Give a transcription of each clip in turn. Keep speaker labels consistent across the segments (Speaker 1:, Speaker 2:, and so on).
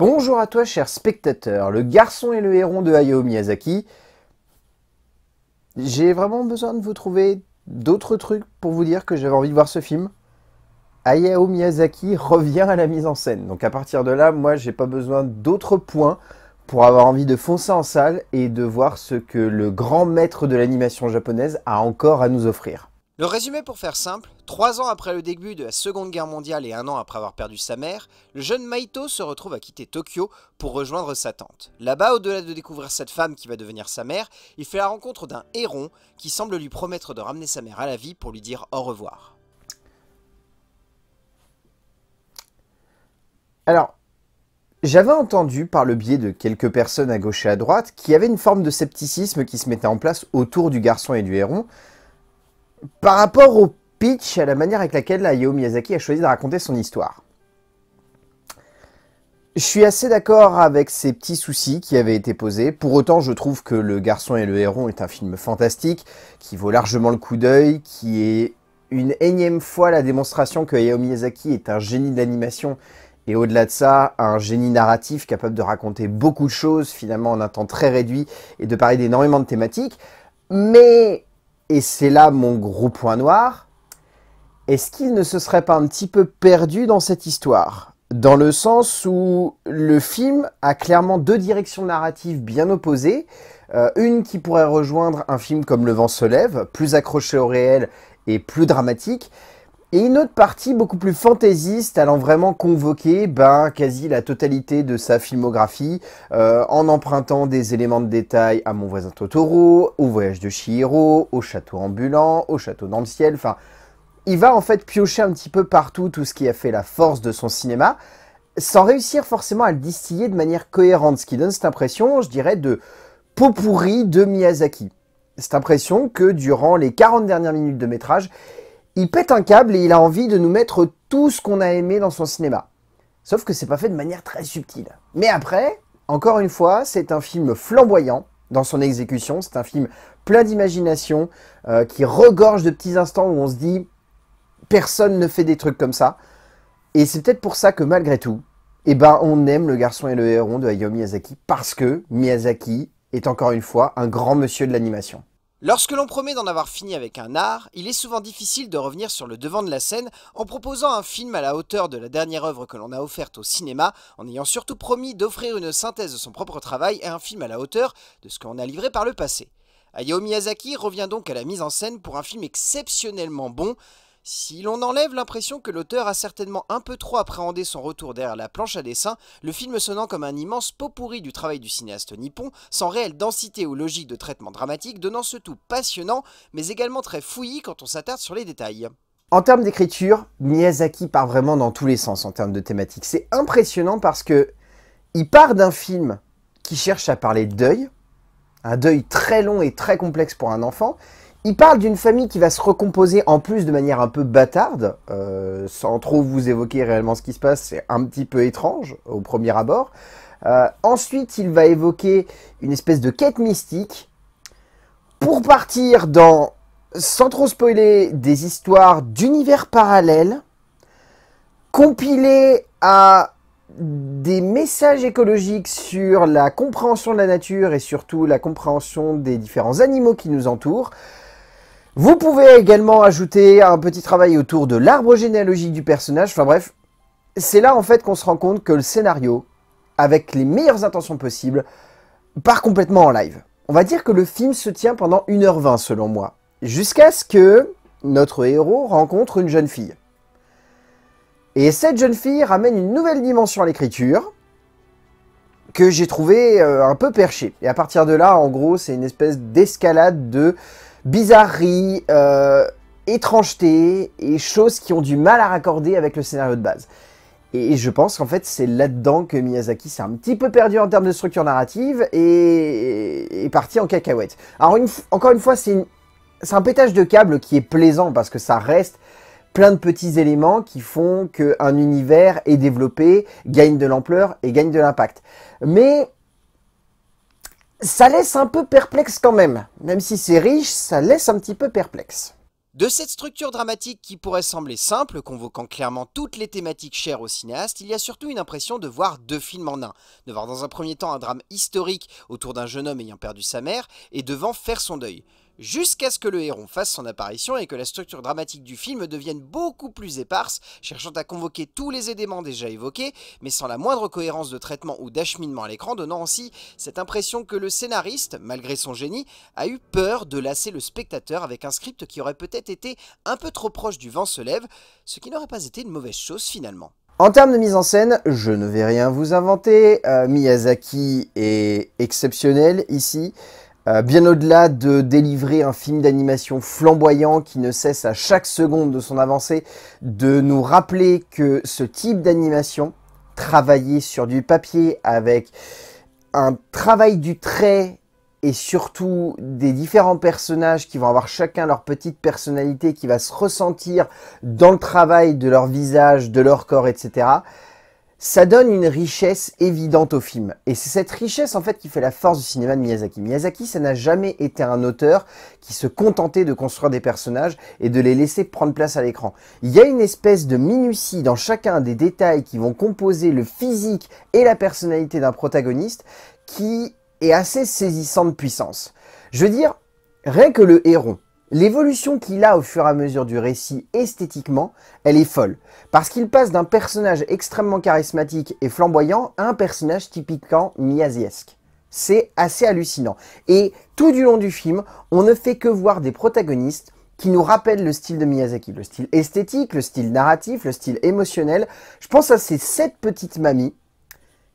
Speaker 1: Bonjour à toi, cher spectateur, le garçon et le héron de Hayao Miyazaki. J'ai vraiment besoin de vous trouver d'autres trucs pour vous dire que j'avais envie de voir ce film. Hayao Miyazaki revient à la mise en scène. Donc à partir de là, moi, j'ai pas besoin d'autres points pour avoir envie de foncer en salle et de voir ce que le grand maître de l'animation japonaise a encore à nous offrir. Le résumé pour faire simple, trois ans après le début de la Seconde Guerre mondiale et un an après avoir perdu sa mère, le jeune Maito se retrouve à quitter Tokyo pour rejoindre sa tante. Là-bas, au-delà de découvrir cette femme qui va devenir sa mère, il fait la rencontre d'un héron qui semble lui promettre de ramener sa mère à la vie pour lui dire au revoir. Alors, j'avais entendu par le biais de quelques personnes à gauche et à droite qu'il y avait une forme de scepticisme qui se mettait en place autour du garçon et du héron, par rapport au pitch, à la manière avec laquelle Hayao Miyazaki a choisi de raconter son histoire. Je suis assez d'accord avec ces petits soucis qui avaient été posés. Pour autant, je trouve que Le Garçon et le Héron est un film fantastique, qui vaut largement le coup d'œil, qui est une énième fois la démonstration que Hayao Miyazaki est un génie de l'animation et au-delà de ça, un génie narratif capable de raconter beaucoup de choses finalement en un temps très réduit et de parler d'énormément de thématiques. Mais et c'est là mon gros point noir, est-ce qu'il ne se serait pas un petit peu perdu dans cette histoire Dans le sens où le film a clairement deux directions narratives bien opposées, euh, une qui pourrait rejoindre un film comme Le vent se lève, plus accroché au réel et plus dramatique, et une autre partie beaucoup plus fantaisiste, allant vraiment convoquer ben, quasi la totalité de sa filmographie, euh, en empruntant des éléments de détail à Mon voisin Totoro, au voyage de Chihiro, au château ambulant, au château dans le ciel, enfin... Il va en fait piocher un petit peu partout tout ce qui a fait la force de son cinéma, sans réussir forcément à le distiller de manière cohérente, ce qui donne cette impression, je dirais, de pot pourri de Miyazaki. Cette impression que durant les 40 dernières minutes de métrage, il pète un câble et il a envie de nous mettre tout ce qu'on a aimé dans son cinéma. Sauf que c'est pas fait de manière très subtile. Mais après, encore une fois, c'est un film flamboyant dans son exécution, c'est un film plein d'imagination, euh, qui regorge de petits instants où on se dit personne ne fait des trucs comme ça. Et c'est peut-être pour ça que malgré tout, eh ben, on aime Le Garçon et le Héron de Hayao Miyazaki parce que Miyazaki est encore une fois un grand monsieur de l'animation. Lorsque l'on promet d'en avoir fini avec un art, il est souvent difficile de revenir sur le devant de la scène en proposant un film à la hauteur de la dernière œuvre que l'on a offerte au cinéma, en ayant surtout promis d'offrir une synthèse de son propre travail et un film à la hauteur de ce qu'on a livré par le passé. Hayao Miyazaki revient donc à la mise en scène pour un film exceptionnellement bon, si l'on enlève l'impression que l'auteur a certainement un peu trop appréhendé son retour derrière la planche à dessin, le film sonnant comme un immense pot pourri du travail du cinéaste nippon, sans réelle densité ou logique de traitement dramatique, donnant ce tout passionnant, mais également très fouillis quand on s'attarde sur les détails. En termes d'écriture, Miyazaki part vraiment dans tous les sens en termes de thématiques. C'est impressionnant parce que il part d'un film qui cherche à parler de deuil, un deuil très long et très complexe pour un enfant, il parle d'une famille qui va se recomposer en plus de manière un peu bâtarde, euh, sans trop vous évoquer réellement ce qui se passe, c'est un petit peu étrange au premier abord. Euh, ensuite, il va évoquer une espèce de quête mystique pour partir dans, sans trop spoiler, des histoires d'univers parallèles compilées à des messages écologiques sur la compréhension de la nature et surtout la compréhension des différents animaux qui nous entourent. Vous pouvez également ajouter un petit travail autour de l'arbre généalogique du personnage. Enfin bref, c'est là en fait qu'on se rend compte que le scénario, avec les meilleures intentions possibles, part complètement en live. On va dire que le film se tient pendant 1h20 selon moi, jusqu'à ce que notre héros rencontre une jeune fille. Et cette jeune fille ramène une nouvelle dimension à l'écriture que j'ai trouvé euh, un peu perché. Et à partir de là, en gros, c'est une espèce d'escalade de bizarreries, euh, étrangetés et choses qui ont du mal à raccorder avec le scénario de base. Et je pense qu'en fait, c'est là-dedans que Miyazaki s'est un petit peu perdu en termes de structure narrative et est parti en cacahuète. Alors, encore une fois, c'est un pétage de câble qui est plaisant parce que ça reste plein de petits éléments qui font qu'un univers est développé, gagne de l'ampleur et gagne de l'impact. Mais ça laisse un peu perplexe quand même. Même si c'est riche, ça laisse un petit peu perplexe. De cette structure dramatique qui pourrait sembler simple, convoquant clairement toutes les thématiques chères au cinéaste, il y a surtout une impression de voir deux films en un. De voir dans un premier temps un drame historique autour d'un jeune homme ayant perdu sa mère, et devant faire son deuil jusqu'à ce que le héron fasse son apparition et que la structure dramatique du film devienne beaucoup plus éparse, cherchant à convoquer tous les éléments déjà évoqués, mais sans la moindre cohérence de traitement ou d'acheminement à l'écran, donnant ainsi cette impression que le scénariste, malgré son génie, a eu peur de lasser le spectateur avec un script qui aurait peut-être été un peu trop proche du vent se lève, ce qui n'aurait pas été une mauvaise chose finalement. En termes de mise en scène, je ne vais rien vous inventer. Euh, Miyazaki est exceptionnel ici. Euh, bien au-delà de délivrer un film d'animation flamboyant qui ne cesse à chaque seconde de son avancée de nous rappeler que ce type d'animation, travaillé sur du papier avec un travail du trait et surtout des différents personnages qui vont avoir chacun leur petite personnalité qui va se ressentir dans le travail de leur visage, de leur corps, etc ça donne une richesse évidente au film. Et c'est cette richesse en fait qui fait la force du cinéma de Miyazaki. Miyazaki, ça n'a jamais été un auteur qui se contentait de construire des personnages et de les laisser prendre place à l'écran. Il y a une espèce de minutie dans chacun des détails qui vont composer le physique et la personnalité d'un protagoniste qui est assez saisissant de puissance. Je veux dire, rien que le héron, L'évolution qu'il a au fur et à mesure du récit esthétiquement, elle est folle, parce qu'il passe d'un personnage extrêmement charismatique et flamboyant à un personnage typiquement miasiesque. C'est assez hallucinant. Et tout du long du film, on ne fait que voir des protagonistes qui nous rappellent le style de Miyazaki, le style esthétique, le style narratif, le style émotionnel. Je pense à ces sept petites mamies.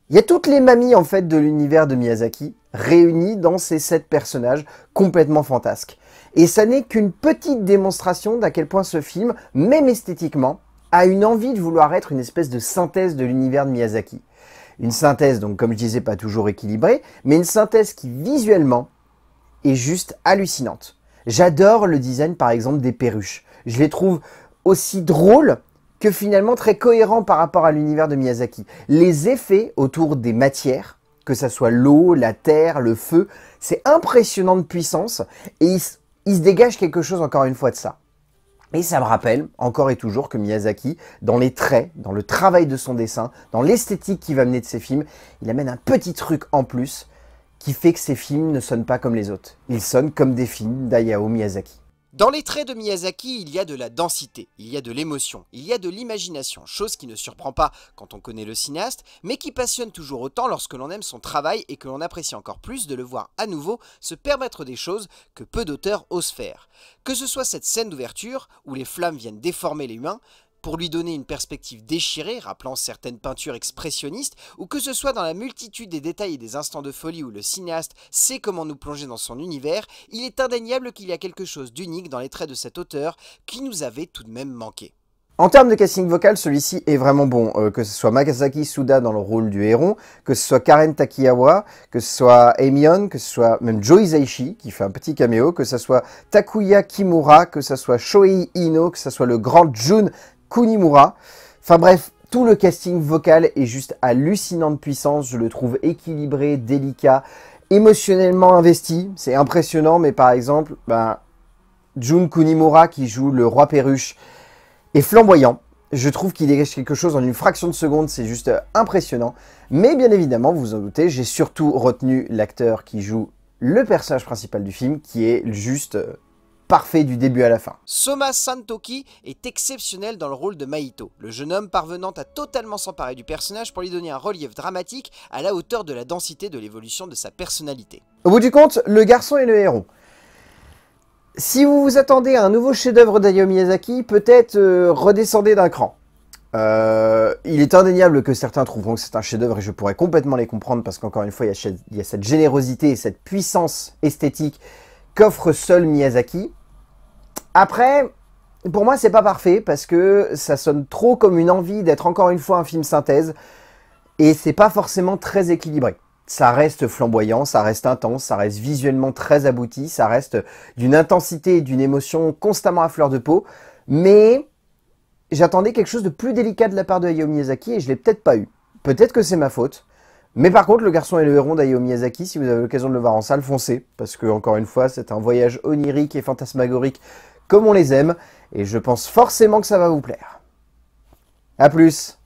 Speaker 1: Il y a toutes les mamies en fait de l'univers de Miyazaki réunies dans ces sept personnages complètement fantasques. Et ça n'est qu'une petite démonstration d'à quel point ce film, même esthétiquement, a une envie de vouloir être une espèce de synthèse de l'univers de Miyazaki. Une synthèse, donc comme je disais, pas toujours équilibrée, mais une synthèse qui visuellement est juste hallucinante. J'adore le design par exemple des perruches. Je les trouve aussi drôles que finalement très cohérents par rapport à l'univers de Miyazaki. Les effets autour des matières, que ce soit l'eau, la terre, le feu, c'est impressionnant de puissance et ils il se dégage quelque chose encore une fois de ça. Et ça me rappelle, encore et toujours, que Miyazaki, dans les traits, dans le travail de son dessin, dans l'esthétique qu'il va mener de ses films, il amène un petit truc en plus qui fait que ses films ne sonnent pas comme les autres. Ils sonnent comme des films d'Ayao Miyazaki. Dans les traits de Miyazaki, il y a de la densité, il y a de l'émotion, il y a de l'imagination, chose qui ne surprend pas quand on connaît le cinéaste, mais qui passionne toujours autant lorsque l'on aime son travail et que l'on apprécie encore plus de le voir à nouveau se permettre des choses que peu d'auteurs osent faire. Que ce soit cette scène d'ouverture, où les flammes viennent déformer les humains, pour lui donner une perspective déchirée, rappelant certaines peintures expressionnistes, ou que ce soit dans la multitude des détails et des instants de folie où le cinéaste sait comment nous plonger dans son univers, il est indéniable qu'il y a quelque chose d'unique dans les traits de cet auteur qui nous avait tout de même manqué. En termes de casting vocal, celui-ci est vraiment bon. Euh, que ce soit Makazaki Suda dans le rôle du héron, que ce soit Karen Takiyawa, que ce soit Emion, que ce soit même Joe Zaishi qui fait un petit caméo, que ce soit Takuya Kimura, que ce soit Shoei Ino, que ce soit le grand Jun Kunimura. Enfin bref, tout le casting vocal est juste hallucinant de puissance. Je le trouve équilibré, délicat, émotionnellement investi. C'est impressionnant, mais par exemple, ben, Jun Kunimura qui joue le roi perruche est flamboyant. Je trouve qu'il dégage quelque chose en une fraction de seconde, c'est juste impressionnant. Mais bien évidemment, vous vous en doutez, j'ai surtout retenu l'acteur qui joue le personnage principal du film, qui est juste euh, parfait du début à la fin. Soma Santoki est exceptionnel dans le rôle de Maito, le jeune homme parvenant à totalement s'emparer du personnage pour lui donner un relief dramatique à la hauteur de la densité de l'évolution de sa personnalité. Au bout du compte, le garçon est le héros. Si vous vous attendez à un nouveau chef-d'œuvre d'Hayao Miyazaki, peut-être euh, redescendez d'un cran. Euh, il est indéniable que certains trouveront que c'est un chef-d'œuvre et je pourrais complètement les comprendre parce qu'encore une fois, il y a cette générosité et cette puissance esthétique qu'offre seul Miyazaki. Après, pour moi, c'est pas parfait parce que ça sonne trop comme une envie d'être encore une fois un film synthèse et c'est pas forcément très équilibré. Ça reste flamboyant, ça reste intense, ça reste visuellement très abouti, ça reste d'une intensité et d'une émotion constamment à fleur de peau, mais j'attendais quelque chose de plus délicat de la part de Hayao Miyazaki et je l'ai peut-être pas eu. Peut-être que c'est ma faute, mais par contre, le garçon et le héron d'Ayo Miyazaki, si vous avez l'occasion de le voir en salle, foncez. Parce que, encore une fois, c'est un voyage onirique et fantasmagorique comme on les aime. Et je pense forcément que ça va vous plaire. A plus